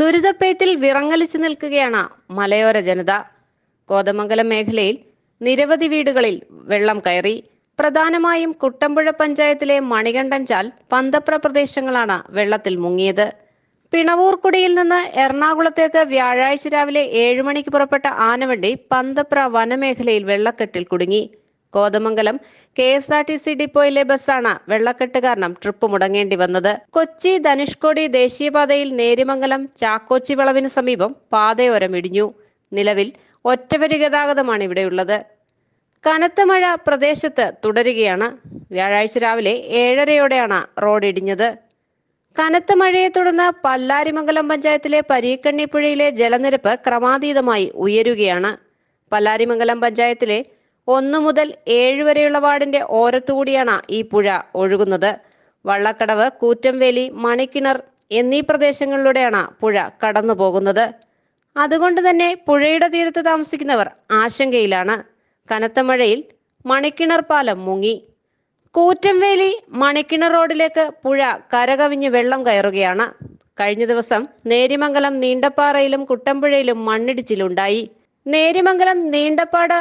ദുരിതപ്പേറ്റിൽ വിറങ്ങലിച്ചു നിൽക്കുകയാണ് മലയോര ജനത കോതമംഗലം മേഖലയിൽ നിരവധി വീടുകളിൽ വെള്ളം കയറി പ്രധാനമായും കുട്ടമ്പുഴ പഞ്ചായത്തിലെ മണികണ്ഠൻചാൽ പന്തപ്ര പ്രദേശങ്ങളാണ് വെള്ളത്തിൽ മുങ്ങിയത് പിണവൂർക്കുടിയിൽ നിന്ന് എറണാകുളത്തേക്ക് വ്യാഴാഴ്ച രാവിലെ ഏഴുമണിക്ക് മണിക്ക് പുറപ്പെട്ട ആനവണ്ടി പന്തപ്ര വനമേഖലയിൽ വെള്ളക്കെട്ടിൽ കുടുങ്ങി Kothamangalam K S R T C ഡിപ്പോയിലെ ബസ്സാണ് വെള്ളക്കെട്ട് കാരണം ട്രിപ്പ് മുടങ്ങേണ്ടി വന്നത് കൊച്ചി ധനുഷ്കോടി ദേശീയപാതയിൽ നേരിമംഗലം ചാക്കോച്ചി വളവിന് സമീപം പാതയോരം ഇടിഞ്ഞു നിലവിൽ ഒറ്റവരി ഗതാഗതമാണ് ഇവിടെയുള്ളത് കനത്ത മഴ പ്രദേശത്ത് തുടരുകയാണ് വ്യാഴാഴ്ച രാവിലെ ഏഴരയോടെയാണ് റോഡ് ഇടിഞ്ഞത് കനത്ത മഴയെ തുടർന്ന് പല്ലാരിമംഗലം പഞ്ചായത്തിലെ പരീക്കണ്ണിപ്പുഴയിലെ ജലനിരപ്പ് ക്രമാതീതമായി ഉയരുകയാണ് പല്ലാരിമംഗലം പഞ്ചായത്തിലെ ഒന്നു മുതൽ ഏഴ് വരെയുള്ള വാർഡിന്റെ ഓരത്തുകൂടിയാണ് ഈ പുഴ ഒഴുകുന്നത് വള്ളക്കടവ് കൂറ്റംവേലി മണിക്കിണർ എന്നീ പ്രദേശങ്ങളിലൂടെയാണ് പുഴ കടന്നു പോകുന്നത് അതുകൊണ്ട് തന്നെ പുഴയുടെ തീരത്ത് താമസിക്കുന്നവർ ആശങ്കയിലാണ് കനത്ത മഴയിൽ മണിക്കിണർ പാലം മുങ്ങി കൂറ്റംവേലി മണിക്കിണർ റോഡിലേക്ക് പുഴ കരകവിഞ്ഞ് വെള്ളം കയറുകയാണ് കഴിഞ്ഞ ദിവസം നേരിമംഗലം നീണ്ടപ്പാറയിലും കുട്ടമ്പുഴയിലും മണ്ണിടിച്ചിലുണ്ടായി നേരിമംഗലം നീണ്ടപ്പാട്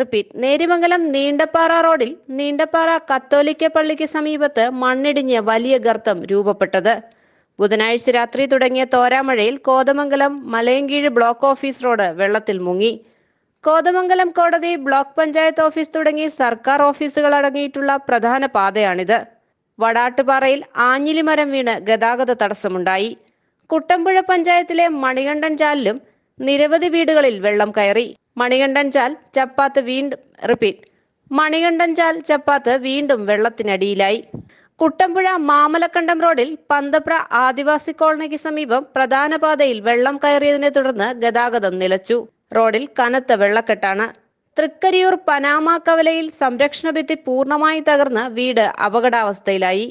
റിപ്പീറ്റ് നേരിമംഗലം നീണ്ടപ്പാറ റോഡിൽ നീണ്ടപ്പാറ കത്തോലിക്ക പള്ളിക്ക് സമീപത്ത് മണ്ണിടിഞ്ഞ് വലിയ ഗർത്തം രൂപപ്പെട്ടത് ബുധനാഴ്ച രാത്രി തുടങ്ങിയ തോരാമഴയിൽ Kothamangalam Malayankeezh block office road വെള്ളത്തിൽ മുങ്ങി കോതമംഗലം കോടതി ബ്ലോക്ക് പഞ്ചായത്ത് ഓഫീസ് തുടങ്ങി സർക്കാർ ഓഫീസുകൾ അടങ്ങിയിട്ടുള്ള പ്രധാന പാതയാണിത് വടാട്ടുപാറയിൽ ആഞ്ഞിലിമരം വീണ് ഗതാഗത തടസ്സമുണ്ടായി കുട്ടമ്പുഴ പഞ്ചായത്തിലെ മണികണ്ഠൻ ചാലിലും നിരവധി വീടുകളിൽ വെള്ളം കയറി മണികണ്ഠൻ ചാൽ ചപ്പാത്ത് വീണ്ടും റിപ്പീറ്റ് മണികണ്ഠൻ ചാൽ ചപ്പാത്ത് വീണ്ടും വെള്ളത്തിനടിയിലായി കുട്ടമ്പുഴ മാമലക്കണ്ടം റോഡിൽ പന്തപ്ര ആദിവാസി കോളനിക്ക് സമീപം പ്രധാന പാതയിൽ വെള്ളം കയറിയതിനെ തുടർന്ന് ഗതാഗതം നിലച്ചു റോഡിൽ കനത്ത വെള്ളക്കെട്ടാണ് തൃക്കരിയൂർ പനാമ കവലയിൽ സംരക്ഷണ ഭിത്തി പൂർണ്ണമായി തകർന്ന് വീട് അപകടാവസ്ഥയിലായി